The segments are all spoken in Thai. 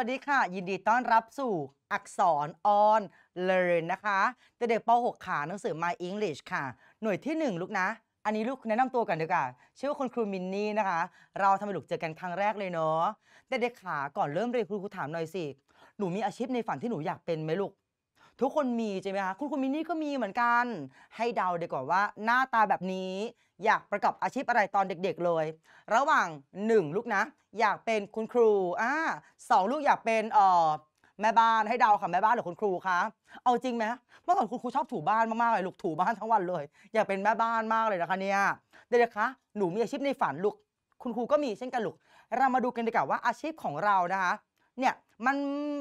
วัสดีค่ะ ยินดีต้อนรับสู่อักษรออน เล r นะคะเด็กๆป .6 ขา หนังสือ My English ค่ะ หน่วยที่ 1 ลูกนะ อันนี้ลูกแนะนำตัวกันดีกว่าชื่อว่าคุณครูมินนี่นะคะ เราทำไมลูกเจอกันครั้งแรกเลยเนาะเด็กๆขาก่อนเริ่มเรียนครูครูถามหน่อยสิ หนูมีอาชีพในฝันที่หนูอยากเป็นไหมลูก ทุกคนมีใช่ไหมคะ คุณครูมินนี่ก็มีเหมือนกัน ให้เดาดีกว่าว่าหน้าตาแบบนี้อยากประกอบอาชีพอะไรตอนเด็กๆเลย ระหว่าง 1 ลูกนะ อยากเป็นคุณครูอ่าสองลูกอยากเป็นเอ่อแม่บ้านให้เดาค่ะแม่บ้านหรือคุณครูคะ เอาจริงไหมเมื่อก่อนคุณครูชอบถูบ้านมากๆเลยลูกถูบ้านทั้งวันเลยอยากเป็นแม่บ้านมากเลยนะคะเนี่ยเด็กๆคะหนูมีอาชีพในฝันลูกคุณครูก็มีเช่นกันลูกเรามาดูกันดีกว่าว่าอาชีพของเรานะคะเนี่ยมัน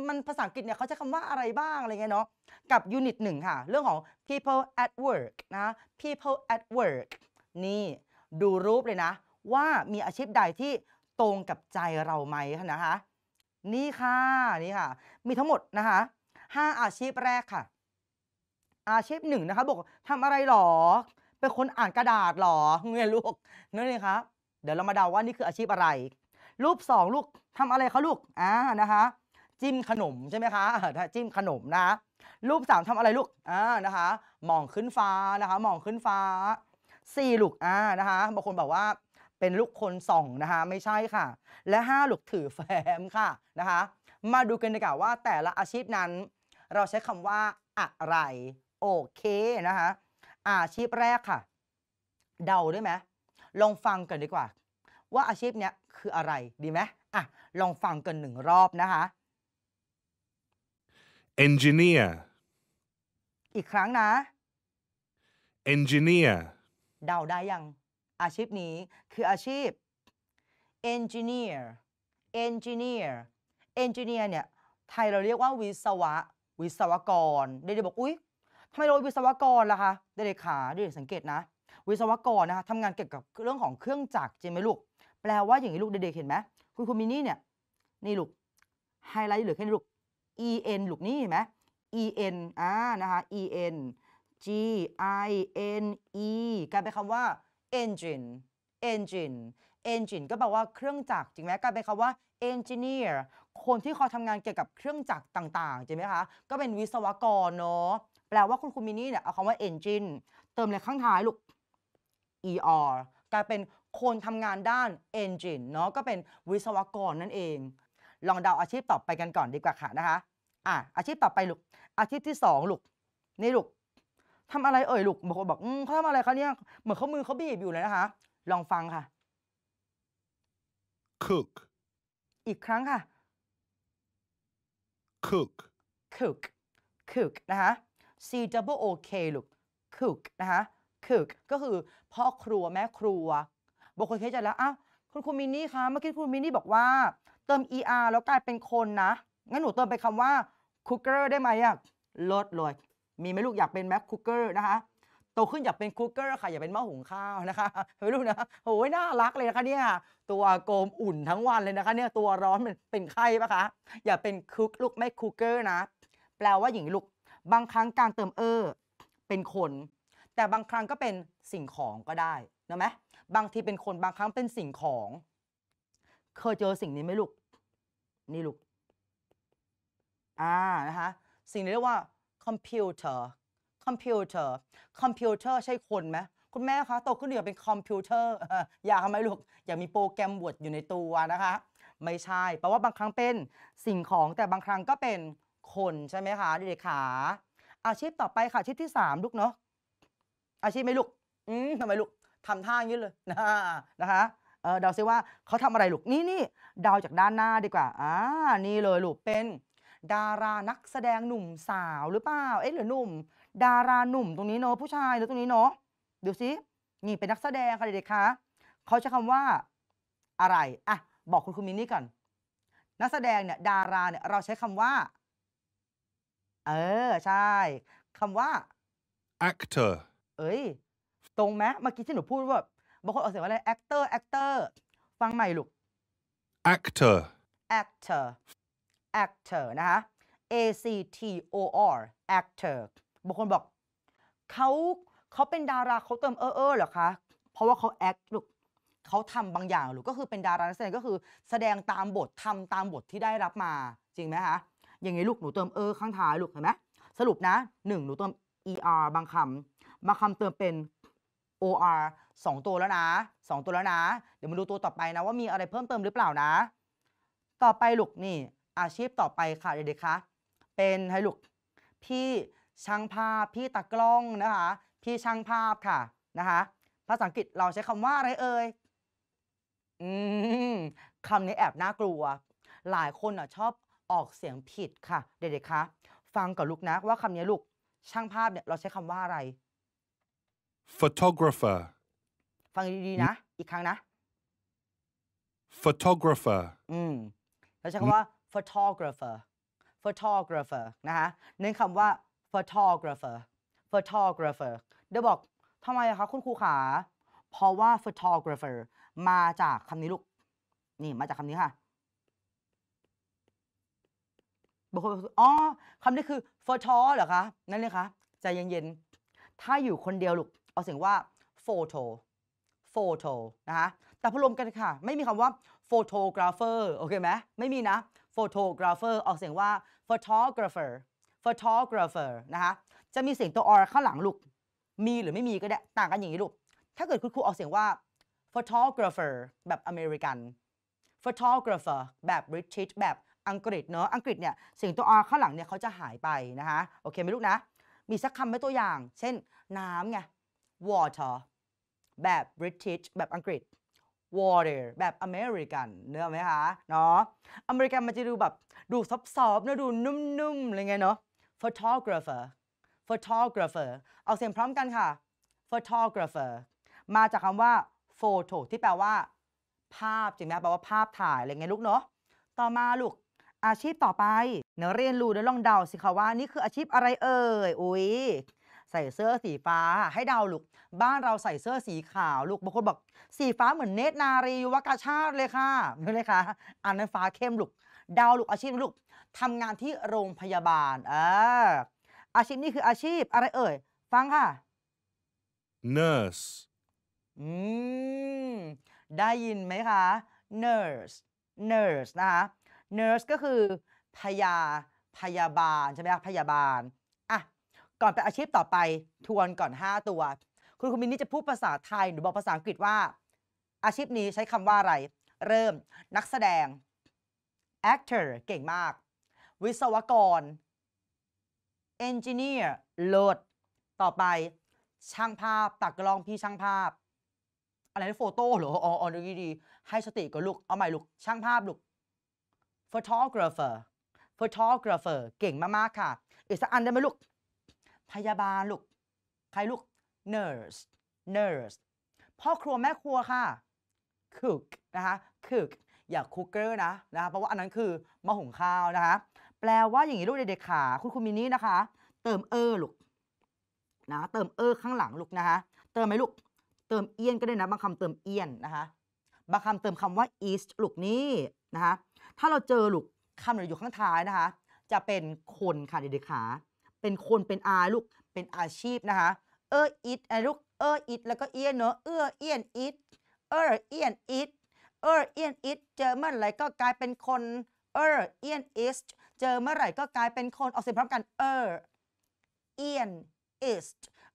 มันภาษาอังกฤษเนี่ยเขาใช้คำว่าอะไรบ้างอะไรเงี้ยเนาะกับยูนิตหนึ่งค่ะเรื่องของ people at work นะ people at work นี่ดูรูปเลยนะว่ามีอาชีพใดที่ตรงกับใจเราไหมนะคะนี่ค่ะนี่ค่ะมีทั้งหมดนะคะห้าอาชีพแรกค่ะ อาชีพหนึ่งนะคะบอกทำอะไรหรอ เป็นคนอ่านกระดาษหรอเงี้ยลูกนั่นเองครับเดี๋ยวเรามาเดาว่านี่คืออาชีพอะไร รูปสองลูกทำอะไรคะลูกอ่านะคะจิ้มขนมใช่ไหมคะจิ้มขนมนะรูปสามทำอะไรลูกอ่านะคะมองขึ้นฟ้านะคะมองขึ้นฟ้า4ลูกอ่านะคะบางคนบอกว่าเป็นลูกคนสองนะคะไม่ใช่ค่ะ และ5ลูกถือแฟ้มค่ะนะคะมาดูกันดีกว่าว่า แต่ละอาชีพนั้น เราใช้คำว่า อะไร โอเคนะคะอาชีพแรกค่ะเดาได้ไหมลองฟังกันดีกว่า ว่าอาชีพเนี้ยคืออะไรดีไหมอ่ะลองฟังกันหนึ่งรอบนะคะ engineer อีกครั้งนะ engineer เดาได้ยัง อาชีพนี้คืออาชีพ engineer engineer engineer เนี่ย ไทยเราเรียกว่าวิศวะ วิศวกรเด็กๆบอกอุ๊ยทำไมเราวิศวกรล่ะคะเด็กๆขาเด็กๆสังเกตนะ วิศวกรนะคะทำงานเกี่ยวกับเรื่องของเครื่องจักรจริงไหมลูกแปลว่าอย่างนี้ลูกเด็กๆเห็นไหมคุณคุณมินี่เนี่ย นี่ลูกไฮไลท์เหลือแค่นี้ลูก en ลูกนี่เห็นไหม en อ่านะคะ en G I N E กลายเป็นคำว่า engine engine engine ก็แปลว่าเครื่องจักรจริงไหมกลายเป็นคำว่า engineer คนที่คอยทำงานเกี่ยวกับเครื่องจักรต่างๆริงไหมคะก็เป็นวิศวกรเนาะแปลว่าคุณคุณมินี่เนี่ยเอาคำว่า engine เติมเลยข้างท้ายลูก er กลายเป็นคนทำงานด้าน engine เนาะก็เป็นวิศวกรนั่นเอง ลองเดาอาชีพต่อไปกันก่อนดีกว่าค่ะนะคะอ่ะอาชีพต่อไปลูกอาชีพที่2ลูกนี่ลูกทำอะไรเอ่ยลูกบางคนบอกเขาทำอะไรคะเนี่ยเหมือนเขามือเขาบีบอยู่เลยนะคะ ลองฟังค่ะ cook อีกครั้งค่ะ cook cook cook นะคะ c double o k ลูก cook นะคะ cook ก็คือพ่อครัวแม่ครัวบางคนเข้าใจแล้วอ้าวคุณครูมินนี่คะเมื่อกี้คุณมินนี่บอกว่า เติม er แล้วกลายเป็นคนนะ งั้นหนูเติมไปคำว่า cooker ได้ไหมอะลดเลยมีไหมลูกอยากเป็นแม็กคุกเกอร์นะคะโตขึ้นอยากเป็นคุกเกอร์ค่ะ อยากเป็นหม้อหุงข้าวนะคะไม่รู้นะโอ้ยน่ารักเลยนะคะเนี่ยตัวโกมอุ่นทั้งวันเลยนะคะ เนี่ยตัวร้อนเป็นไข้ปะคะ อย่าเป็นคุกลูกไม่คุกเกอร์นะ แปลว่าอย่างลูก บางครั้งการเติมเออ เป็นคน แต่บางครั้งก็เป็นสิ่งของก็ได้นะไหมบางทีเป็นคนบางครั้งเป็นสิ่งของ เคยเจอสิ่งนี้ไหมลูก นี่ลูกอ่านะคะ สิ่งนี้เรียกว่าคอมพิวเตอร์ คอมพิวเตอร์ คอมพิวเตอร์ ใช่คนไหม คุณแม่คะโตขึ้นอยากเป็นคอมพิวเตอร์อยากทำไหมลูกอยากมีโปรแกรมบวดอยู่ในตัวนะคะ ไม่ใช่แปลว่าบางครั้งเป็นสิ่งของแต่บางครั้งก็เป็นคนใช่ไหมคะเด็กขา อาชีพต่อไปค่ะอาชีพที่ 3ลูกเนาะ อาชีพไหมลูก อืมทำไมลูกทำท่าอย่างนี้เลยนะนะคะเดาซิว่า เขาทำอะไรลูก นี่นี่ เดาจากด้านหน้าดีกว่าอ่านี่เลยลูก เป็นดารานักแสดงหนุ่มสาวหรือเปล่าเอ๊ะหรือหนุ่ม ดาราหนุ่มตรงนี้เนาะผู้ชายหรือตรงนี้เนาะเดี๋ยวสินี่เป็นนักแสดงค่ะเด็กๆคะเขาใช้คำว่าอะไรอ่ะบอกคุณคุณมินนี่ก่อน นักแสดงเนี่ยดาราเนี่ยเราใช้คำว่าเออใช่ คำว่า actor เอ้ยตรงไหมเมื่อกี้ที่หนูพูดว่าบางคนออกเสียงว่าอะไร actor actor ฟังใหม่ลูก actor actor actor นะคะ A C T O R actor บางคนบอกเขาเขาเป็นดาราเขาเติมเออเออหรอคะ เพราะว่าเขา act ลูกเขาทำบางอย่างหรือก็คือเป็นดารานักแสดงก็คือแสดงตามบททำตามบทที่ได้รับมาจริงไหมคะอย่างไงลูกหนูเติมเออข้างท้ายลูกเห็นไหมสรุปนะหนึ่งหนูเติม er บางคำบางคำเติมเป็น or สองตัวแล้วนะสองตัวแล้วนะเดี๋ยวมาดูตัวต่อไปนะ ว่ามีอะไรเพิ่มเติมหรือเปล่านะ ต่อไปลูกนี่อาชีพต่อไปค่ะเด็กๆคะเป็นให้ลูกพี่ช่างภาพพี่ตากล้องนะคะพี่ช่างภาพค่ะนะคะภาษาอังกฤษเราใช้คำว่าอะไรเอ่ยอืมคำนี้แอบน่ากลัว หลายคนอ่ะ ชอบออกเสียงผิดค่ะเด็กๆคะฟังกับลูกนะว่าคำนี้ลูกช่างภาพเนี่ยเราใช้คำว่าอะไร photographer ฟังดีๆนะ อีกครั้งนะ photographer อืมเราใช้คำว่า photographer photographer นะคะเน้นคำว่า photographer photographer เดี๋ยวบอกทำไมคะคุณครูขา เพราะว่า photographer มาจากคำนี้ลูก นี่มาจากคำนี้ค่ะบางคนอ๋อคำนี้คือ photo เหรอคะ นั่นเลยคะใจเย็นๆ ถ้าอยู่คนเดียวลูก เอาเสียงว่า photo photo นะคะ แต่พอรวมกันค่ะ ไม่มีคำว่า photographer โอเคไหม ไม่มีนะ photographer ออกเสียงว่า photographer photographer นะคะ จะมีเสียงตัว r ข้างหลังลูก มีหรือไม่มีก็ได้ ต่างกันอย่างนี้ลูก ถ้าเกิดคุณครูออกเสียงว่า photographer แบบอเมริกัน photographer แบบบริติชแบบอังกฤษเนอะอังกฤษเนี่ยเสียงตัว r ข้างหลังเนี่ยเขาจะหายไป นะคะ โอเคไหมลูกนะ มีสักคำเป็นตัวอย่าง เช่นน้ำไง water แบบบริติชแบบอังกฤษ water แบบอเมริกันเนื้อไหมคะเนาะอเมริกันมันจะดูแบบ ดูซับซ้อนนะดูนุ่มๆอะไรเงี้ยเนาะ photographer photographer เอาเสียงพร้อมกันค่ะ photographer มาจากคำว่า photo ที่แปลว่า ภาพจริงไหมแปลว่าภาพถ่ายอะไรเงี้ยลูกเนาะต่อมาลูกอาชีพต่อไปเนื้อเรียนรู้แล้วลองเดาสิคะว่านี่คืออาชีพอะไรเอ่ย อุ้ยใส่เสื้อสีฟ้าให้เดาลูกบ้านเราใส่เสื้อสีขาวลูกบางคนบอกสีฟ้าเหมือนเนตนารีวกาชาติเลยค่ะนม่เลยค่ะอันนั้นฟ้าเข้มลูกดาวลูกอาชีพลูกทำงานที่โรงพยาบาลอ่อาชีพนี้คืออาชีพอะไรเอ่ย ฟังค่ะ nurse อืมได้ยินไหมคะ nurse nurse นะคะ nurse ก็คือพยาพยาบาลใช่ไหมคะพยาบาลก่อนไปอาชีพต่อไปทวนก่อน 5 ตัว คุณคุณมินนี่จะพูดภาษาไทยหรือบอกภาษาอังกฤษว่า อาชีพนี้ใช้คำว่าอะไร เริ่มนักแสดง actor เก่งมาก วิศวกร engineer โหลด ต่อไป ช่างภาพ ตักกล้องพี่ช่างภาพอะไรนะโฟโต้เหรออ๋ออดีดีให้สติกับลูกเอาใหม่ลูกช่างภาพลูก photographer photographer เก่งมากๆค่ะอีกสักอันได้ไหมลูกพยาบาลลูกใครลูก nurse nurse พ่อครัวแม่ครัวค่ะ cook นะคะ cook อย่า cooker นะนะคะ เพราะว่าอันนั้นคือมาหุงข้าวนะคะ แปลว่าอย่างนี้ลูกเด็กๆขาคุณครูมินี่นะคะ เติมเออลูกนะ เติมเออข้างหลังลูกนะคะ เติมไหมลูก เติมเอียนก็ได้นะ บางคำเติมเอียนนะคะ บางคำเติมคำว่า east ลูกนี้นะคะ ถ้าเราเจอลูกคำหรออยู่ข้างท้ายนะคะ จะเป็นคนค่ะเด็กๆขาเป็นคนเป็นอาลูกเป็นอาชีพนะคะเอออิดนะลูกเอออิดแล้วก็เอียนเนอะเออเอียนอิดเออเอียนอิดเออเอียนอิดเจอเมื่อไหร่ก็กลายเป็นคนเออเอียนอิสเจอเมื่อไหร่ก็กลายเป็นคนออกเสียงพร้อมกันเออเอียนอิส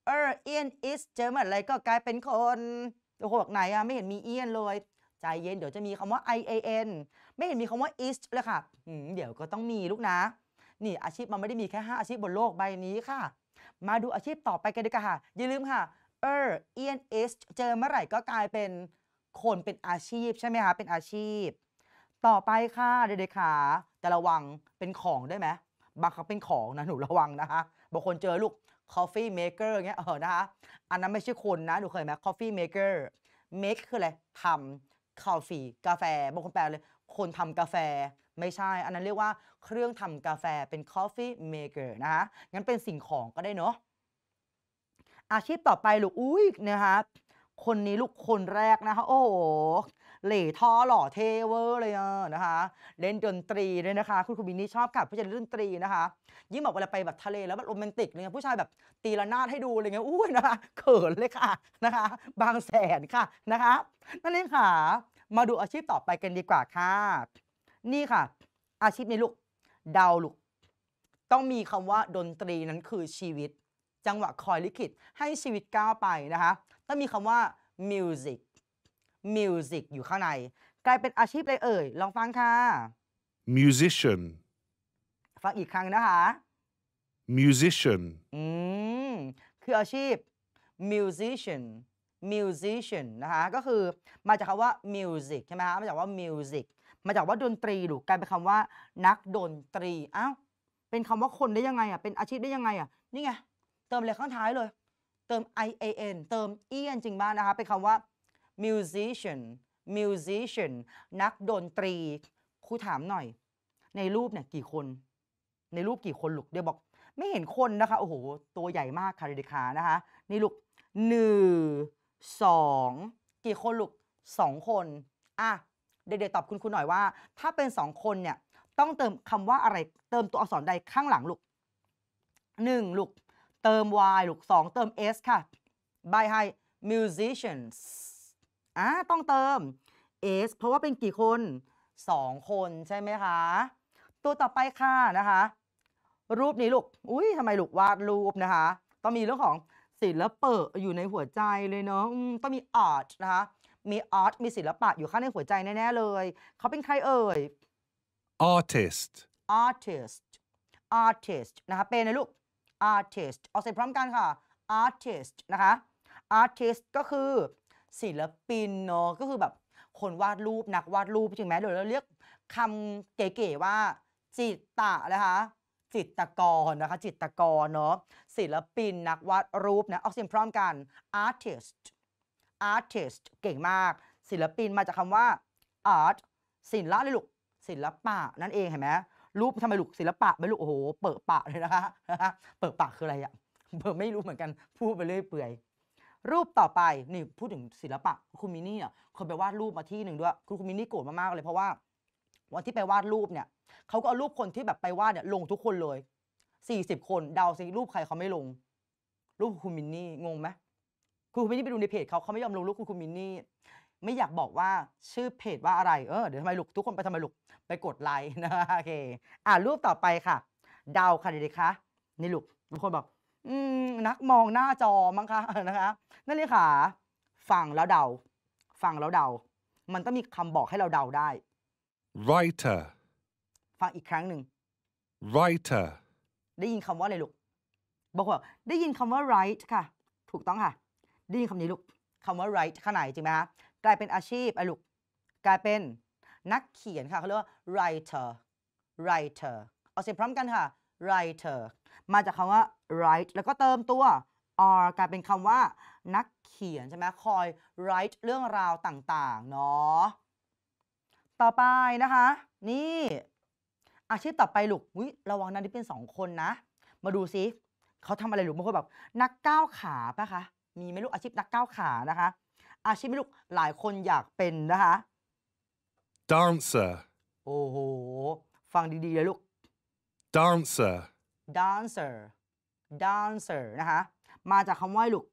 เออเอียนอิสเจอเมื่อไหร่ก็กลายเป็นคนโอ้โหไหนอะไม่เห็นมีเอียนเลยใจเย็นเดี๋ยวจะมีคำว่า i a n ไม่เห็นมีคำว่า east เลยค่ะเดี๋ยวก็ต้องมีลูกนะนี่ อาชีพมันไม่ได้มีแค่ 5 อาชีพบนโลกใบนี้ค่ะ มาดูอาชีพต่อไปกันดีกว่าค่ะ อย่าลืมค่ะเออเอนเอสเจอเมื่อไหร่ก็กลายเป็นคนเป็นอาชีพใช่ไหมคะ เป็นอาชีพ ต่อไปค่ะเด็กๆค่ะแต่ระวังเป็นของได้ไหมบางครั้งเป็นของนะ หนูระวังนะคะ บางคนเจอลูก coffee maker เงี้ยเออนะคะอันนั้นไม่ใช่คนนะหนูเคยไหม coffee maker make คืออะไรทำ coffee กาแฟบางคนแปลเลย คนทำกาแฟไม่ใช่ อันนั้นเรียกว่าเครื่องทำกาแฟเป็น coffee maker นะคะ งั้นเป็นสิ่งของก็ได้เนาะ อาชีพต่อไปลูก อุ้ยนะคะคนนี้ลูกคนแรกนะคะ โอ้โห เหล่ท่อหล่อเทเวอร์ เลยนะคะ เล่นดนตรีเลยนะคะ คุณคุณบินนี่ชอบกับผู้ชายเล่นดนตรีนะคะ ยิ่งบอกเวลาไปแบบทะเลแล้วแบบโรแมนติกเลยผู้ชายแบบตีระนาดให้ดูอะไรเงี้ยอุ้ยนะคะเขินเลยค่ะนะคะ บางแสนค่ะนะคะ นั่นเองค่ะ มาดูอาชีพต่อไปกันดีกว่าค่ะนี่ค่ะอาชีพนี้ลูกดาวลูกต้องมีคำว่าดนตรีนั้นคือชีวิต จังหวะคอยลิขิตให้ชีวิตก้าวไปนะคะต้องมีคำว่า music music อยู่ข้างใน กลายเป็นอาชีพอะไรเอ่ยลองฟังค่ะ musician ฟังอีกครั้งนะคะ musician อืมคืออาชีพ musician musician นะคะ ก็คือ มาจากคำว่า music ใช่ไหมคะมาจากว่า music มาจากว่าดนตรีหรือกลายเป็นคำว่า นักดนตรีอ้าวเป็นคำว่าคนได้ยังไงอ่ะ เป็นอาชีพได้ยังไงอ่ะ นี่ไง เติมเลยข้างท้ายเลย เติม ian เติม e n จริงบ้างนะคะเป็นคำว่า musician musician นักดนตรี ครูถามหน่อย ในรูปเนี่ยกี่คน ในรูปกี่คนลูก เดี๋ยวบอกไม่เห็นคนนะคะ โอ้โห ตัวใหญ่มากคริเดคกานะคะ นี่ลูกหนึ่งสองกี่คนลูกสองคน อ่ะ เด็กๆตอบคุณครูหน่อยว่า ถ้าเป็นสองคนเนี่ย ต้องเติมคำว่าอะไร เติมตัวอักษรใดข้างหลังลูก1ลูกเติม y ลูก2เติม s ค่ะใบให้ musicians อ่ะต้องเติม s เพราะว่าเป็นกี่คน 2 คนใช่ไหมคะ ตัวต่อไปค่ะนะคะ รูปนี้ลูกอุ้ยทำไมลูกวาดรูปนะคะต้องมีเรื่องของศิลปะอยู่ในหัวใจเลยเนาะต้องมีอาร์ตนะคะมีอาร์ตมีศิลปะอยู่ข้างในหัวใจแน่ๆเลย เขาเป็นใครเอ่ย artist artist artist นะคะเป็นนะลูก artist เอาเสร็จพร้อมกันค่ะ artist นะคะ artist ก็คือศิลปินเนาะก็คือแบบคนวาดรูปนักวาดรูปจริงไหมเดี๋ยวเราเรียกคำเก๋ๆว่าจิตตะนะคะจิตกรนะคะจิตกรเนาะศิลปินนักวาดรูปนะออกเสียงพร้อมกัน artist artist เก่งมาก ศิลปินมาจากคำว่า art ศิลปะเลยลูกศิลปะนั่นเองเห็นไหมรูปทำไมลูกศิลปะไม่ลูกโอ้โหเปิดปากเลยนะคะเปิดปากคืออะไรอะเปิดไม่รู้เหมือนกันพูดไปเรื่อยเปื่อยรูปต่อไปนี่พูดถึงศิลปะคุณมินี่อ่ะเคยไปวาดรูปมาที่หนึ่งด้วยคุณมินนี่โกรธมากๆเลยเพราะว่าวันที่ไปวาดรูปเนี่ยเขาก็เอารูปคนที่แบบไปวาดเนี่ยลงทุกคนเลยสสี่ิบคนเดาสิรูปใครเขาไม่ลง รูปคุณมินนี่งงไหมคุณมินนี่ไปดูในเพจเขาเขาไม่ยอมลงรูปคุณมินนี่ไม่อยากบอกว่าชื่อเพจว่าอะไรเออเดี๋ยวทำไมลูก ทุกคนไปทำไมลูกไปกดไลค์นะโอเคอ่ารูปต่อไปค่ะดาวค่ะเด็กๆคะนี่ลูกบางคนบอก อืมนักมองหน้าจอมั้งคะนะคะ นั่นเลยค่ะฟังแล้วเดาฟังแล้วเดา มันต้องมีคำบอกให้เราเดาได้ writer ฟังอีกครั้งหนึ่ง writer ได้ยินคำว่าอะไรลูก บอกว่าได้ยินคำว่า write ค่ะ ถูกต้องค่ะได้ยินคำนี้ลูกคำว่า write ขนาดจริงไหมคะกลายเป็นอาชีพอะลูก กลายเป็นนักเขียนค่ะเขาเรียกว่า writer writer เอาเสียงพร้อมกันค่ะ writer มาจากคำว่า write แล้วก็เติมตัว r กลายเป็นคำว่านักเขียนใช่ไหมคอย write เรื่องราวต่างๆ เนาะต่อไปนะคะนี่อาชีพต่อไปลูกอุ้ยระวังนะที่เป็นสองคนนะมาดูซิเขาทำอะไรลูกบางคนแบบนักก้าวขาปะคะมีไหมลูกอาชีพนักก้าวขานะคะอาชีพไหมลูกหลายคนอยากเป็นนะคะ dancer โอ้โหฟังดีๆเลยลูก dancer dancer dancer นะคะมาจากคำว่าลูก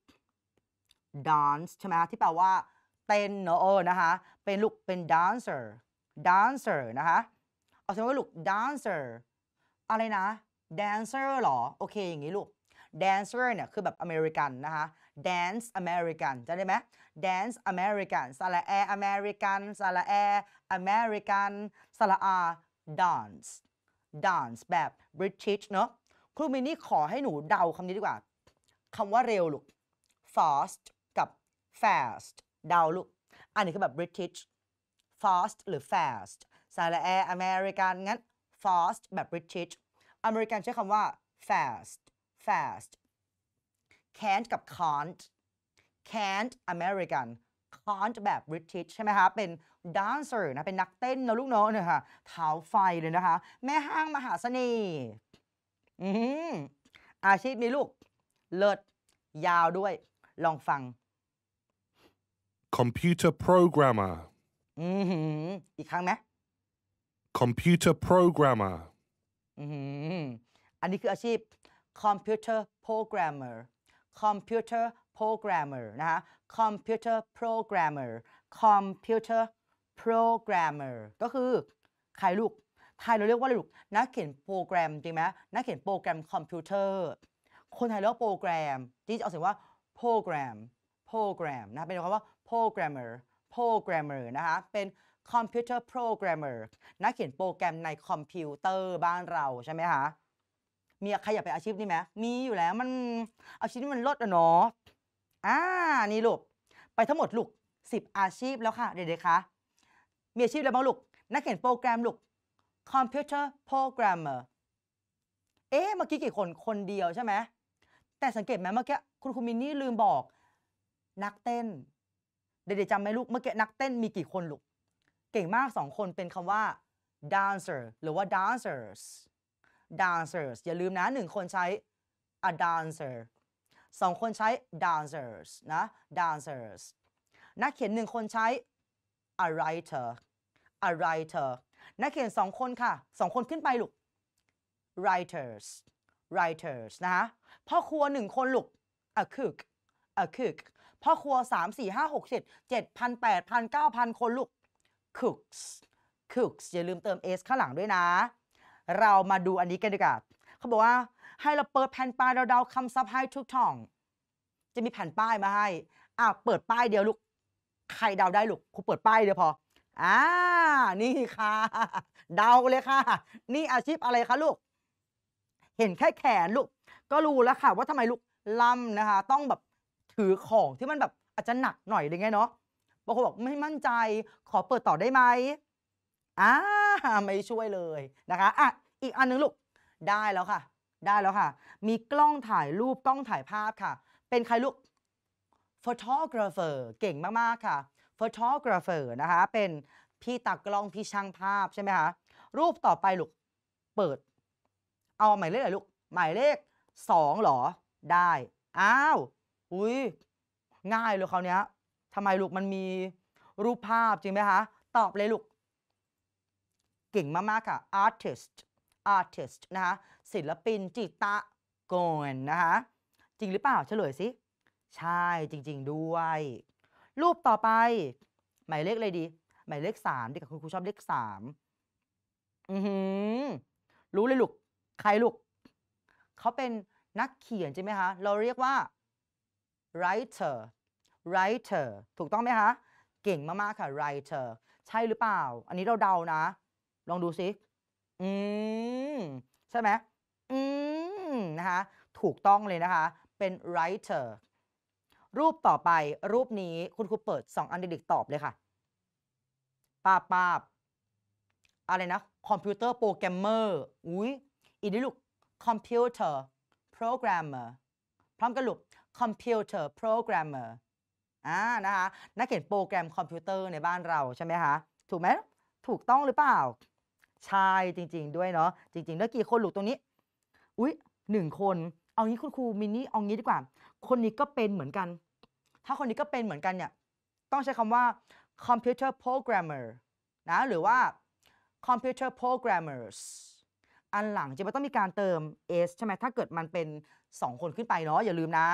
dance ใช่ไหมที่แปลว่าเต้นเนอะนะคะเป็นลูกเป็น dancer dancer นะคะเอาเสียงว่าลูก dancer อะไรนะ dancer หรอ โอเค อย่างนี้ลูก dancer เนี่ยคือแบบอเมริกันนะคะ dance American จะได้ไหม dance American สระแอ American สระแอ American สระอา dance dance แบบ British เนอะครูมินนี่ขอให้หนูเดาคำนี้ดีกว่าคำว่าเร็วลูก fast กับ fast เดาลูกอันนี้คือแบบ British fast หรือ fast สาระแออเมริกันงั้น fast แบบ British อเมริกันใช้คำว่า fast fast can't กับ can't can't อเมริกัน can't แบบ British ใช่ไหมคะ เป็น dancer นะ เป็นนักเต้นนะลูกน้องเนี่ยค่ะเท้าไฟเลยนะคะ แม่ห้างมหาสนี อืมอาชีพนี้ลูกเลิศยาวด้วย ลองฟัง computer programmer อีกครั้งไหม computer programmer ออือันนี้คืออาชีพ computer programmer computer programmer นะคะ computer programmer computer programmer ก็คือใครลูกไทยเราเรียกว่าอะไรลูกนักเขียนโปรแกรมจริงไหมนักเขียนโปรแกรมคอมพิวเตอร์ คนไทยเรียกว่าโปรแกรมจริงะเอาเสียงว่าโปรแกรมโปรแกรมนะเป็นคำว่า programmer programmer นะคะเป็น computer programmer นักเขียนโปรแกรมในคอมพิวเตอร์บ้านเราใช่ไหมคะ มีใครอยากไปอาชีพนี้ไหมมีอยู่แล้วมันอาชีพนี้มันลดอะเนาะอ่านี่ลูก ไปทั้งหมดลูก 10 อาชีพแล้วค่ะ เด็กๆคะมีอาชีพอะไรบ้างลูก นักเขียนโปรแกรมลูก computer programmer เอ๊ะเมื่อกี้กี่คนคนเดียวใช่ไหมแต่สังเกตไหมเมื่อกี้คุณคุูมินนี่ลืมบอกนักเต้นเด็กๆจำไหมลูก เมื่อกี้นักเต้นมีกี่คนลูก เก่งมากสองคนเป็นคำว่า dancer หรือว่า dancers dancers อย่าลืมนะหนึ่งคนใช้ a dancer สองคนใช้ dancers นะ dancers นักเขียนหนึ่งคนใช้ a writer a writer นักเขียนสองคนค่ะสองคนขึ้นไปลูก writers writers นะฮะพ่อครัวหนึ่งคนลูก a cook a cook พ่อครัวสามสี่ห้าหกเจ็ดเจ็ดพันแปดพันเก้าพันคนลูก cooks cooks อย่าลืมเติม s ข้างหลังด้วยนะ เรามาดูอันนี้กันดีกว่าเขาบอกว่า ให้เราเปิดแผ่นป้ายเราๆดาคำซับให้ทุกช่อง จะมีแผ่นป้ายมาให้ อ่าเปิดป้ายเดียวลูกใครเดาได้ลูกคุณเปิดป้ายเดียวพอ อ่านี่ค่ะ เดาเลยค่ะ นี่อาชีพอะไรคะลูก เห็นแค่แขนลูกก็รู้แล้วค่ะ ว่าทำไมลูกล่ำนะคะต้องแบบถือของที่มันแบบ อาจจะหนักหน่อยอะไรเงี้ยเนาะบางคนบอกไม่มั่นใจ ขอเปิดต่อได้ไหม อ่าไม่ช่วยเลยนะคะ อ่ะ อีกอันนึงลูก ได้แล้วค่ะ ได้แล้วค่ะ มีกล้องถ่ายรูปกล้องถ่ายภาพค่ะ เป็นใครลูก photographer เก่งมาก ๆ ค่ะ photographer นะคะ เป็นพี่ตากล้องพี่ช่างภาพใช่ไหมคะ รูปต่อไปลูก เปิด เอาหมายเลขอะไรลูก หมายเลข 2หรอ ได้ อ้าวอุ้ยง่ายเลยคราวนี้ยทำไมลูกมันมี รูปภาพจริงไหมคะตอบเลยลูก เก่งมากกค่ะ artist artist นะคะศิลปินจิตะโกนนะคะ จริงหรือเปล่าเฉลยสิใช่จริง ๆ ด้วย รูปต่อไป หมายเลขอะไรดี หมายเลขสามดีกับคุณครูชอบเลขสามอือหือรู้เลยลูกใครลูกเขาเป็นนักเขียนใช่ไหมคะเราเรียกว่า writer writer ถูกต้องไหมคะ เก่งมากๆ ค่ะ writer ใช่หรือเปล่า อันนี้เราเดานะ ลองดูซิอืมใช่ไหมอืมนะคะถูกต้องเลยนะคะ เป็น writer รูปต่อไปรูปนี้คุณครูเปิด 2 อันเด็กๆตอบเลยค่ะปาปาอะไรนะคอมพิวเตอร์โปรแกรมเมอร์อุ้ยอีนี่ลูกคอมพิวเตอร์โปรแกรมเมอร์พร้อมกันลูก computer programmer อ่านะคะ นักเขียนโปรแกรมคอมพิวเตอร์ในบ้านเราใช่ไหมคะ ถูกไหมถูกต้องหรือเปล่าใช่จริงๆด้วยเนาะ จริง ๆ แล้วกี่คนหลุดตรงนี้ อุ๊ยหนึ่งคน เอางี้คุณครูมินนี่เอางี้ดีกว่า คนนี้ก็เป็นเหมือนกัน ถ้าคนนี้ก็เป็นเหมือนกันเนี่ย ต้องใช้คำว่า computer programmer นะ หรือว่า computer programmers อันหลังจะไม่ต้องมีการเติม s ใช่ไหมถ้าเกิดมันเป็น 2 คนขึ้นไปเนาะอย่าลืมนะ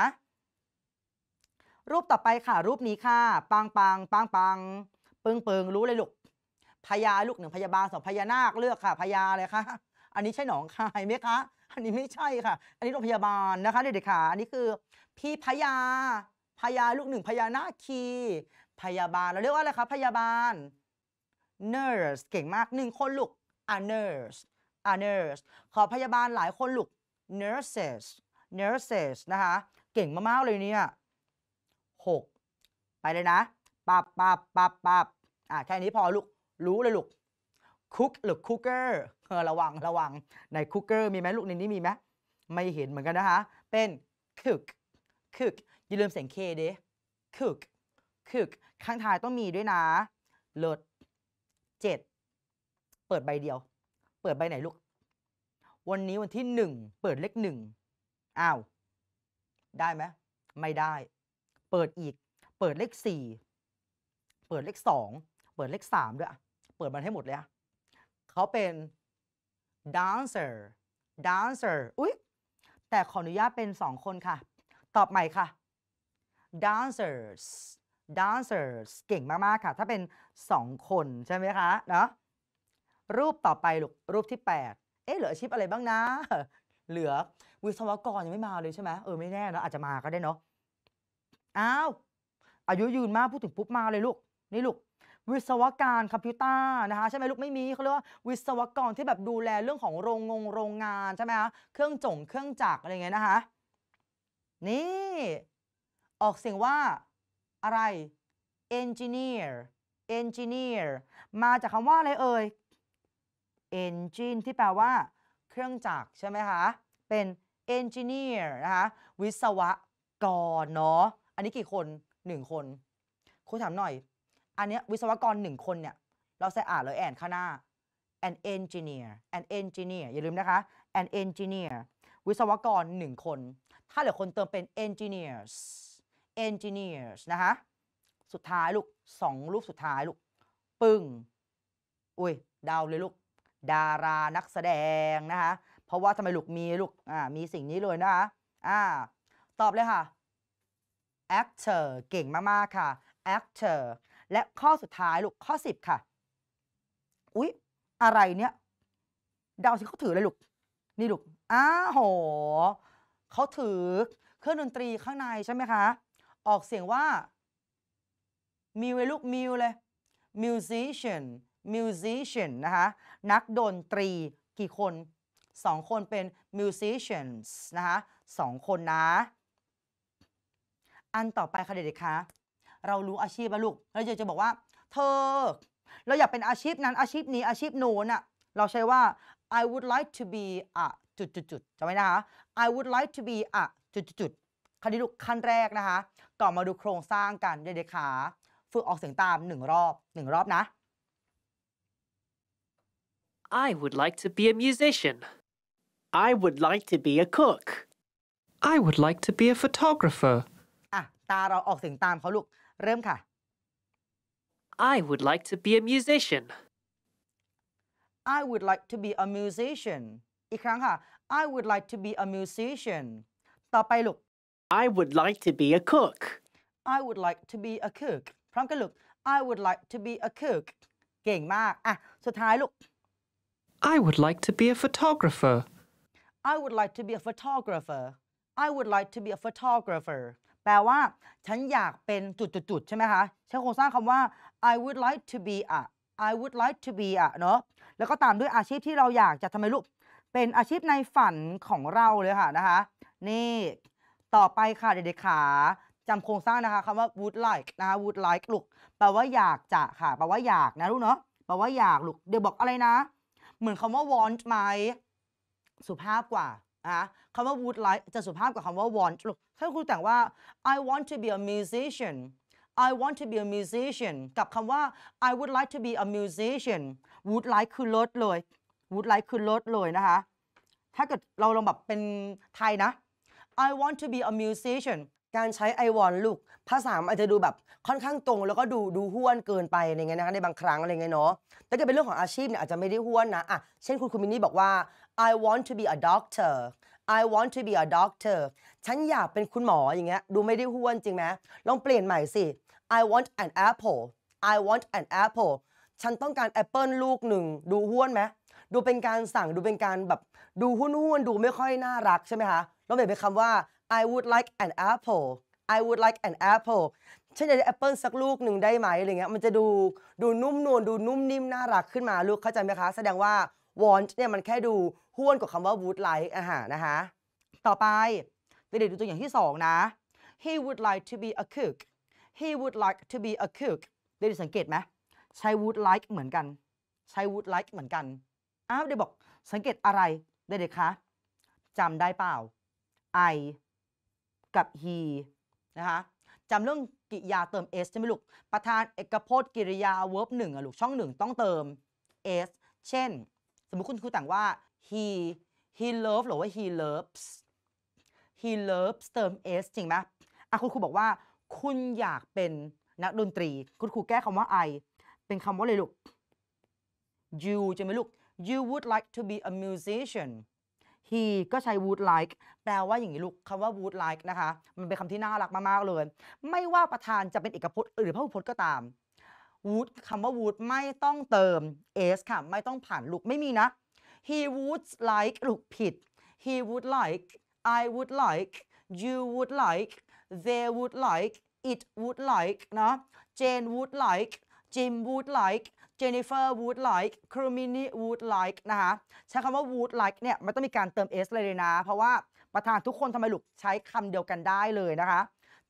รูปต่อไปค่ะ รูปนี้ค่ะปังปังปังปังปึงปึงรู้เลยลูกพญาลูกหนึ่งพยาบาลสองพญานาคเลือกค่ะพญาเลยค่ะอันนี้ใช่หนองคายไหมคะอันนี้ไม่ใช่ค่ะ อันนี้โรงพยาบาลนะคะเด็กๆค่ะอันนี้คือ พี่พญาพญาลูกหนึ่งพญานาคี พยาบาลเราเรียกว่าอะไรคะพยาบาล nurse เก่งมากหนึ่งคนลูก a nurse a nurse ขอพยาบาลหลายคนลูก nurses nurses นะคะ เก่งมาก ๆ เลยเนี่ย6 ไปเลยนะปับปับปับปับอ่ะแค่นี้พอลูก รู้เลยลูกคุกหรือคุกเกอร์ระวังระวังในคุกเกอร์มีไหมลูกในนี้มีไหมไม่เห็นเหมือนกันนะคะ เป็นคุกคุกอย่าลืมเสียงเคเด้คุกคุกข้างท้ายต้องมีด้วยนะลดเจ็ดเปิดใบเดียว เปิดใบไหนลูก วันนี้วันที่หนึ่งเปิดเลขหนึ่งอ้าวได้ไหมไม่ได้เปิดอีก เปิดเลขสี่เปิดเลขสองเปิดเลขสามด้วยเปิดมันให้หมดเลยอะเขาเป็น dancer dancer อุ๊ยแต่ขออนุญาตเป็นสองคนค่ะ ตอบใหม่ค่ะ dancers dancers เก่งมาก ๆ ค่ะ ถ้าเป็นสองคน ใช่ไหมคะเนาะ รูปต่อไปลูกรูปที่ 8 เอ๊ะ เหลืออาชีพอะไรบ้างนะ เหลือ วิศวกรยังไม่มาเลยใช่ไหมเออไม่แน่นะอาจจะมาก็ได้เนาะอ้าวอายุยืนมากพูดถึงปุ๊บมาเลยลูกนี่ลูกวิศวกรคอมพิวเตอร์นะคะใช่ไหมลูกไม่มีเขาเรียกว่าวิศวกรที่แบบดูแลเรื่องของโรงงงโรงงานใช่ไหมคะเครื่องจงเครื่องจักรอะไรเงี้ยนะคะนี่ ออกเสียงว่า อะไร engineer engineer มาจากคำว่าอะไรเอ่ย engine ที่แปลว่า เครื่องจักรใช่ไหมคะเป็น engineer นะคะวิศวกรเนาะอันนี้กี่คนหนึ่งคนครูถามหน่อย อันนี้วิศวกรหนึ่งคนเนี่ย เราใส่อ่านเลยแอนข้างหน้า an engineer an engineer อย่าลืมนะคะ an engineer วิศวกรหนึ่งคน ถ้าเหลือคนเติมเป็น engineers engineers นะคะสุดท้ายลูกสองรูปสุดท้ายลูกปึ้งอุ้ยดาวเลยลูกดารานักแสดง นะคะ เพราะว่าทำไมลูกมีลูกอ่ามีสิ่งนี้เลยนะคะอ่าตอบเลยค่ะ actor เก่งมากๆ ค่ะ actor และข้อสุดท้ายลูก ข้อ10ค่ะ อุ๊ย อะไรเนี่ยเดาวสิเขาถืออะไรลูก นี่ลูก อ้าโหเขาถือเครื่องดนตรีข้างใน ใช่ไหมคะ ออกเสียงว่า มิวเลยลูกมิวเลย musician musician นะคะ นักดนตรีกี่คน2คนเป็น musicians นะคะสองคนนะอันต่อไปค่ะเด็กๆคะเรารู้อาชีพแล้วลูกแล้วเดา๋จะบอกว่า เธอ เราอยากเป็นอาชีพนั้นอาชีพนี้อาชีพโน้นอะเราใช้ว่า I would like to be a จุดจุดจุดจำไว้นะคะ I would like to be a จุดจุดจุดคันนี้ลูกขั้นแรกนะคะก่อนมาดูโครงสร้างกันเด็กๆคะฝึกออกเสียงตามหนึ่งรอบหนึ่งรอบนะ I would like to be a musician. I would like to be a cook. I would like to be a photographer. ตาเราออกเสียงตามเขาลูกเริ่มค่ะ I would like to be a musician I would like to be a musician อีกครั้งค่ะ I would like to be a musician ต่อไปลูก I would like to be a cook I would like to be a cook พร้อมกันลูก I would like to be a cook เก่งมากอ่ะสุดท้ายลูก I would like to be a photographer I would like to be a photographer I would like to be a photographer แปลว่าฉันอยากเป็นจุดๆใช่ไหมคะใช้โครงสร้างคำว่า I would like to be a I would like to be a เนาะแล้วก็ตามด้วยอาชีพที่เราอยากจะทำไมลูกเป็นอาชีพในฝันของเราเลยค่ะนะคะ นี่ ต่อไปค่ะเด็กๆขาจำโครงสร้างนะคะคำว่า would like นะคะ would like ลูกแปลว่าอยากจะค่ะแปลว่าอยากนะลูกเนาะแปลว่าอยากลูกเดี๋ยวบอกอะไรนะ เหมือนคำว่า want ไหมสุภาพกว่านะคำว่า would like จะสุภาพกว่าคำว่า want ถ้าคุณแต่งว่า I want to be a musician I want to be a musician กับคำว่า I would like to be a musician would like คือลดเลย would like คือลดเลยนะคะ ถ้าเกิดเราลองแบบเป็นไทยนะ I want to be a musician การใช้ไอวอนลูกภาษาอาจจะดูแบบค่อนข้างตรงแล้วก็ดู ดูห้วนเกินไปอะไรเงี้ยนะคะในบางครั้ง อะไรเงี้ยเนาะ แต่ถ้าเป็นเรื่องของอาชีพเนี่ยอาจจะไม่ได้ห้วนนะอ่ะเช่นคุณคุณมินนี่บอกว่า I want to be a doctor I want to be a doctor ฉันอยากเป็นคุณหมออย่างเงี้ย ดูไม่ได้ห้วนจริงไหม ลองเปลี่ยนใหม่สิ I want an apple I want an apple ฉันต้องการแอปเปิลลูกหนึ่ง ดูห้วนไหม ดูเป็นการสั่งดูเป็นการแบบดูห้วนๆดูไม่ค่อยน่ารักใช่ไหมคะลองเปลี่ยนเป็นคำว่า I would like an apple I would like an apple ฉันอยากได้แอปเปิลสักลูกหนึ่งได้ไหม อะไรเงี้ย มันจะดูดูนุ่มนวล ดูนุ่มนิ่ม น่ารักขึ้นมา ลูกเข้าใจไหมคะ แสดงว่า want เนี่ย มันแค่ดูห้วนกว่าคำว่า would like อาหารนะคะ ต่อไปเด็กๆดูตัวอย่างที่สองนะ he would like to be a cook he would like to be a cook เด็กๆสังเกตไหมใช้ would like เหมือนกัน ใช้ would like เหมือนกัน อ้าว เด็กบอกสังเกตอะไรเด็กๆคะจำได้เปล่า I กับ he นะคะจำเรื่องกิริยาเติม s ใช่ไหมลูก ประธานเอกพจน์กิริยา verb หนึ่งอะลูก ช่องหนึ่งต้องเติม s เช่น สมมติคุณครูแต่งว่า he he loves หรือว่า he loves he loves เติม s จริงไหมอะคุณครูบอกว่าคุณอยากเป็นนักดนตรี คุณครูแก้คำว่า I เป็นคำว่าอะไรลูก you ใช่ไหมลูก you would like to be a musician he ก็ใช้ would like แปลว่าอย่างนี้ลูกคำว่า would like นะคะมันเป็นคำที่น่ารักมากๆเลย ไม่ว่าประธานจะเป็นเอกพจน์หรือพหุพจน์ก็ตาม would คำว่า would ไม่ต้องเติม s ค่ะไม่ต้องผ่านลูกไม่มีนะ he would like ลูกผิด he would like I would like you would like they would like it would like นะ Jane would like Jim would like เจนนิเฟอร์วูดไลค์ครูมินีวูดไลค์นะคะใช้คำว่าวูดไลค์เนี่ยมันต้องมีการเติม S เลยเลยนะ เพราะว่าประธานทุกคนทำไมลูกใช้คำเดียวกันได้เลยนะคะ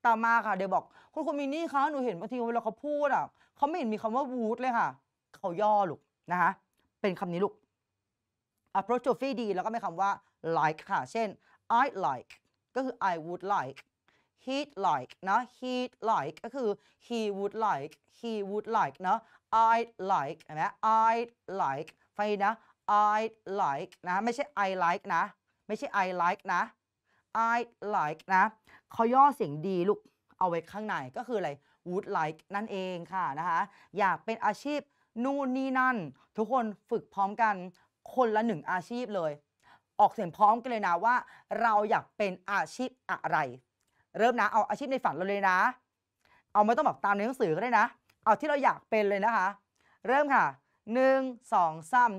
ต่อมาค่ะเดี๋ยวบอก คุณครูมินี่คะหนูเห็นบางทีเวลาเขาพูดอ่ะเขาไม่เห็นมีคำว่าวูดเลยค่ะเขาย่อลูกนะคะเป็นคำนี้ลูก apostrophe ดีแล้วก็มีคำว่า like ค่ะเช่น I like ก็คือ I would like he'd like เนาะ he'd like ก็คือ he would like he would like เนาะ I'd like นไหม I'd like ฟังดีนะ I'd like นะไม่ใช่ I like นะไม่ใช่ I like นะ I'd like นะเขาย่อเสียงดีลูก เอาไว้ข้างในก็คืออะไร would like นั่นเองค่ะนะคะอยากเป็นอาชีพนู่นนี่นั่น ทุกคนฝึกพร้อมกันคนละหนึ่งอาชีพเลย ออกเสียงพร้อมกันเลยนะว่าเราอยากเป็นอาชีพอะไรเริ่มนะเอาอาชีพในฝันเราเลยนะ เอาไม่ต้องแบบตามในหนังสือก็ได้นะ เอาที่เราอยากเป็นเลยนะคะ เริ่มค่ะ หนึ่ง สองสาม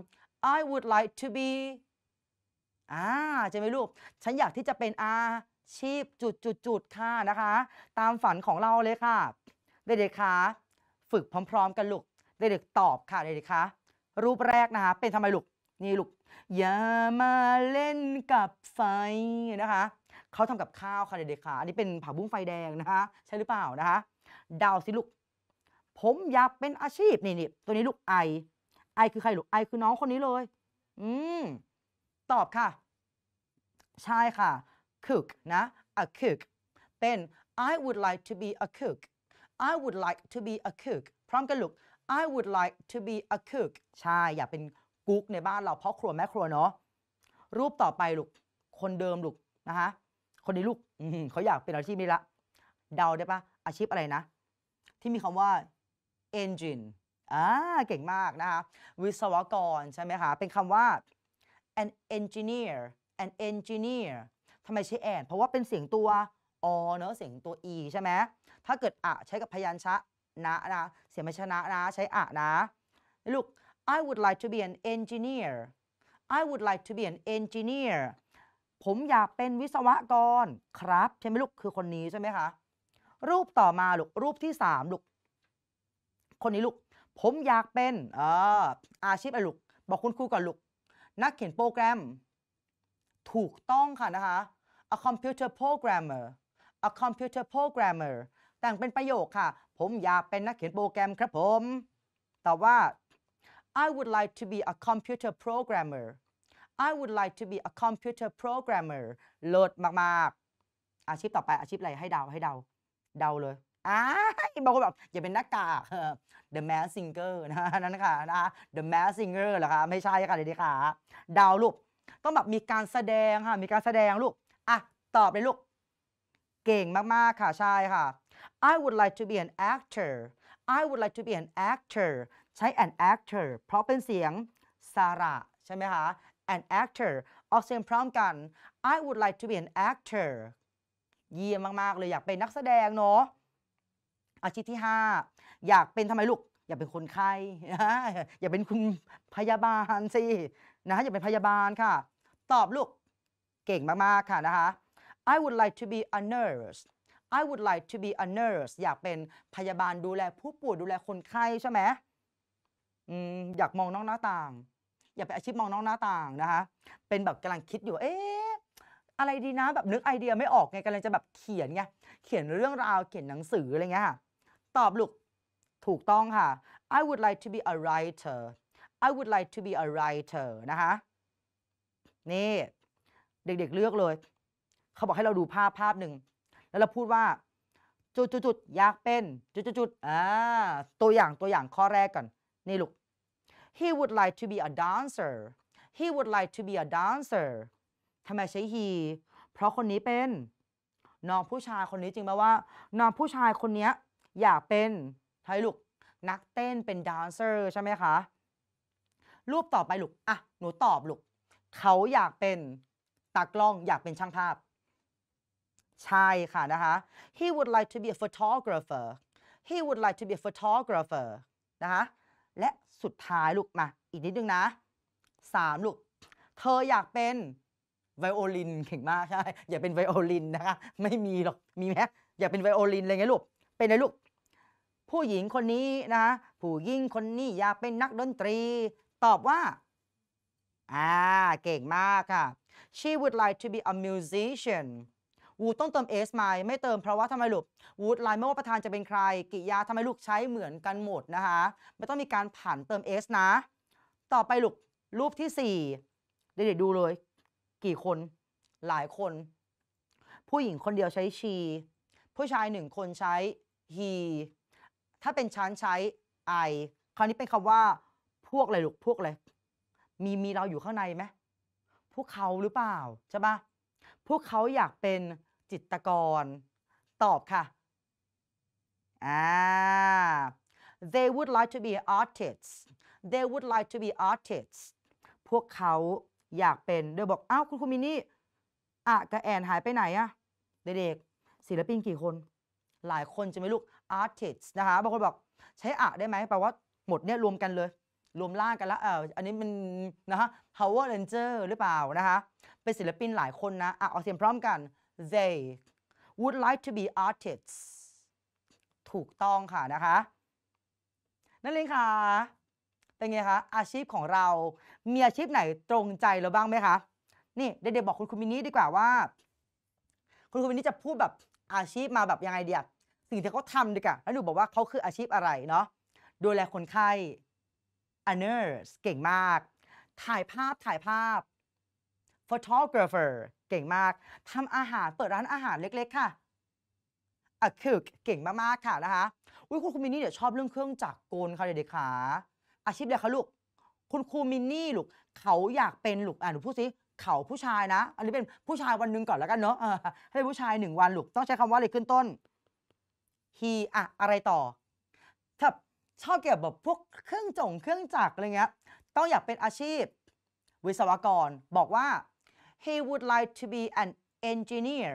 I would like to be อ่าจะไหมลูก ฉันอยากที่จะเป็นอาชีพจุดๆๆค่ะนะคะ ตามฝันของเราเลยค่ะ เด็กๆคะ ฝึกพร้อมๆ กันลูกเด็กๆตอบค่ะ เด็กๆคะรูปแรกนะคะ เป็นทำไมลูก นี่ลูกอย่ามาเล่นกับไฟนะคะเขาทำกับข้าวค่ะเด็กๆค่ะอันนี้เป็นผักบุ้งไฟแดงนะคะ ใช่หรือเปล่านะคะ ดาวสิลูกผมอยากเป็นอาชีพนี่นี่ ตัวนี้ลูกไอไอคือใครลูกไอคือน้องคนนี้เลย อืมตอบค่ะ ใช่ค่ะ cook นะ a cook เป็น I would like to be a cook I would like to be a cook พร้อมกันลูก I would like to be a cook ใช่ อยากเป็นกุ๊กในบ้านเราเพราะครัวแม่ครัวเนาะรูปต่อไปลูกคนเดิมลูกนะคะคนนี้ลูกเขาอยากเป็นอาชีพนี้ละเดาได้ปะอาชีพอะไรนะ ที่มีคำว่า engine อ่าเก่งมากนะคะวิศวกรใช่ไหมคะ เป็นคำว่า an engineer an engineer ทำไมใช้อนเพราะว่าเป็นเสียงตัวอเนอะเสียงตัว e ใช่ไหมถ้าเกิดอะใช้กับพยัญชนะนะ เสียงพยัญชนะนะใช้อะนะลูก I would like to be an engineer I would like to be an engineer ผมอยากเป็นวิศวกรครับใช่ไหมลูกคือคนนี้ใช่ไหมคะรูปต่อมาลูกรูปที่สามลูกคนนี้ลูกผมอยากเป็นเอออาชีพอะไรลูกบอกคุณครูก่อนลูกนักเขียนโปรแกรมถูกต้องค่ะนะคะ a computer programmer a computer programmer แต่งเป็นประโยคค่ะผมอยากเป็นนักเขียนโปรแกรมครับผมแต่ว่า I would like to be a computer programmer I would like to be a computer programmer เลิศมาก ๆ อาชีพต่อไปอาชีพอะไรให้เดาให้เดาเดาเลยอ้าบางคนแบบอย่าเป็นนักกาก The Mask Singer นะนั่นค่ะนะ The Mask Singer หรอคะ ไม่ใช่ค่ะเด็กๆค่ะ เดาลูกต้องแบบมีการแสดงค่ะมีการแสดงลูก อ่ะ ตอบเลยลูกเก่งมากๆ ค่ะใช่ค่ะ I would like to be an actor I would like to be an actor ใช้ an actor เพราะเป็นเสียงสระใช่ไหมคะ an actor ออกเสียงพร้อมกัน I would like to be an actor เยี่ยมมาก ๆ เลยอยากเป็นนักแสดงเนาะอาชีพที่ 5 อยากเป็นทำไมลูกอยากเป็นคนไข้นะอยากเป็นคุณพยาบาลสินะอยากเป็นพยาบาลค่ะ ตอบลูกเก่งมากๆค่ะนะคะ I would like to be a nurse I would like to be a nurse อยากเป็นพยาบาลดูแลผู้ป่วยดูแลคนไข้ใช่ไหมอยากมองน้องหน้าต่างอย่าไปอาชีพมองน้องหน้าต่างนะคะ เป็นแบบกำลังคิดอยู่ เอ๊ะ อะไรดีนะ แบบนึกไอเดียไม่ออกไงกำลังจะแบบเขียนไง เขียนเรื่องราวเขียนหนังสืออะไรเงี้ย ตอบลูก ถูกต้องค่ะ I would like to be a writer I would like to be a writer นะคะ นี่ เด็กๆเลือกเลย เขาบอกให้เราดูภาพภาพหนึ่ง แล้วเราพูดว่า จุดๆๆอยากเป็น จุดๆๆอ่า ตัวอย่างตัวอย่างข้อแรกก่อน นี่ลูก he would like to be a dancer he would like to be a dancer ทำไมใช้ he เพราะคนนี้เป็นน้องผู้ชายคนนี้จริงไหมว่าน้องผู้ชายคนนี้อยากเป็นให้ลูกนักเต้นเป็นดานเซอร์ใช่ไหมคะ รูปต่อไปลูกอ่ะ หนูตอบลูก เขาอยากเป็นตากล้องอยากเป็นช่างภาพ ใช่ค่ะนะคะ he would like to be a photographer he would like to be a photographer นะคะและสุดท้ายลูกมา อีกนิดนึงนะ3ลูกเธออยากเป็น ไวโอลินเก่งมาก ใช่ อย่าเป็นไวโอลินนะคะ ไม่มีหรอก มีไหมอย่าเป็นไวโอลินอะไรเงี้ยลูกเป็นไงลูกผู้หญิงคนนี้นะ ผู้หญิงคนนี้อยากเป็นนักดนตรี ตอบว่าอ่า เก่งมากค่ะ she would like to be a musician วูดต้องเติมเอสไม่ไม่เติมเพราะว่าทำไมลูกวูดไลน์ไม่ว่าประธานจะเป็นใครกิยาทำไมลูกใช้เหมือนกันหมดนะคะไม่ต้องมีการผ่านเติมเอสนะ ต่อไปลูกรูปที่4เดี๋ยวดูเลย กี่คน หลายคน ผู้หญิงคนเดียวใช้ชีผู้ชายหนึ่งคนใช้ he ถ้าเป็นชั้นใช้ I คราวนี้เป็นคำว่า พวกอะไรลูกพวกอะไรมีมีเราอยู่ข้างในไหมพวกเขาหรือเปล่าใช่ปะพวกเขาอยากเป็นจิตกร ตอบค่ะ อ่า they would like to be artists they would like to be artists พวกเขาอยากเป็นโดยบอก อ้าวคุณคุณมินี่อะกระแอนหายไปไหนอะเด็กๆศิลปินกี่คน หลายคนจะไม่ลูก artists นะคะบางคนบอกใช้อะได้ไหมแปลว่าหมดเนี่ย รวมกันเลย รวมล่างกันแล้วเอออันนี้มัน นะคะ power ranger หรือเปล่านะคะ เป็นศิลปินหลายคนนะ อ่ะออกเสียงพร้อมกัน they would like to be artists ถูกต้องค่ะนะคะนั่นเองค่ะเป็นไงคะอาชีพของเรามีอาชีพไหนตรงใจเราบ้างไหมคะนี่เด็กๆบอกคุณคุณมินี่ดีกว่าว่า คุณคุณมินี่จะพูดแบบอาชีพมาแบบยังไงเดียสิ่งที่เขาทำดีกว่าแล้วหนูบอกว่าเขาคืออาชีพอะไรเนาะดูแลคนไข้เนอร์สเก่งมาก ถ่ายภาพถ่ายภาพ photographer เก่งมากทำอาหาร เปิดร้านอาหารเล็ก ๆค่ะ a cook เก่งมากๆค่ะนะคะอุ้ยคุณครูมินนี่เดี๋ยวชอบเรื่องเครื่องจักรกลค่ะเด็กๆขาอาชีพอะไรคะลูก คุณครูมินนี่ลูก เขาอยากเป็นลูกอ่นหนูพูดสิเขาผู้ชายนะอันนี้เป็นผู้ชายวันหนึ่งก่อนแล้วกันเนาะให้ผู้ชายหนึ่งวันลูกต้องใช้คำว่าอะไรขึ้นต้น he อะอะไรต่อถ้าชอบเกี่ยวกับพวกเครื่องจงเครื่องจักรอะไรเงี้ยต้องอยากเป็นอาชีพ วิศวกรบอกว่า he would like to be an engineer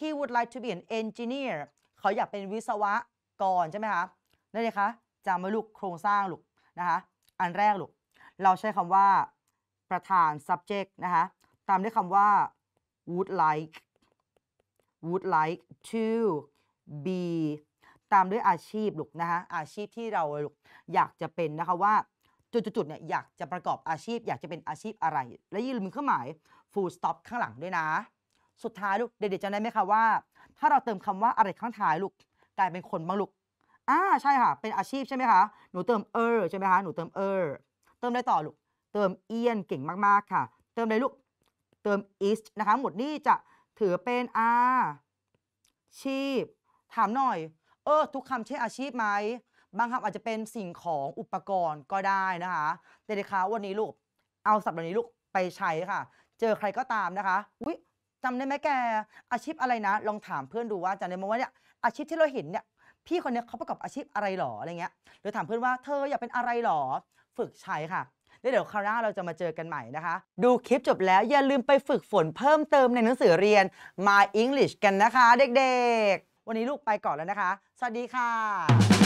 he would like to be an engineer เขาอยากเป็นวิศวกรใช่ไหมคะนั่นเลยคะจำไว้ลูก โครงสร้างลูก นะคะ อันแรกลูก เราใช้คำว่าประธาน subject นะคะ ตามด้วยคำว่า would like would like to be ตามด้วยอาชีพลูก นะคะ อาชีพที่เราลูกอยากจะเป็นนะคะว่า จุดๆเนี่ยอยากจะประกอบอาชีพอยากจะเป็นอาชีพอะไรและยืมเครื่องหมายฟู l สต็อปข้างหลังด้วยนะ สุดท้ายลูก เด็กๆจะได้ไหมคะว่า ถ้าเราเติมคำว่าอะไรข้างท้ายลูกกลายเป็นคนบ้างลูก อ่าใช่ค่ะ เป็นอาชีพใช่ไหมคะ หนูเติมเออใช่ไหมคะ หนูเติมเออเติมได้ต่อลูก เติมเอียนเก่งมากๆค่ะ เติมได้ลูก เติม is นะคะ หมดนี่จะถือเป็นอาชีพ ถามหน่อย เออทุกคำใช่อาชีพไหมบางคำอาจจะเป็นสิ่งของอุปกรณ์ก็ได้นะคะ เด็กๆคะวันนี้ลูกเอาสับ่์นี้ลูกไปใช้ค่ะเจอใครก็ตามนะคะ อุ้ยจำได้ไหมแกอาชีพอะไรนะ ลองถามเพื่อนดูว่าจำได้ไหมว่าเนี่ยอาชีพที่เราเห็นเนี่ยพี่คนนี้เขาประกอบอาชีพอะไรหรออะไรเงี้ยหรือถามเพื่อนว่าเธออยากเป็นอะไรหรอ ฝึกใช้ค่ะ เดี๋ยวคราวหน้าเราจะมาเจอกันใหม่นะคะ ดูคลิปจบแล้วอย่าลืมไปฝึกฝนเพิ่มเติมในหนังสือเรียน My English กันนะคะเด็กๆ วันนี้ลูกไปก่อนแล้วนะคะ สวัสดีค่ะ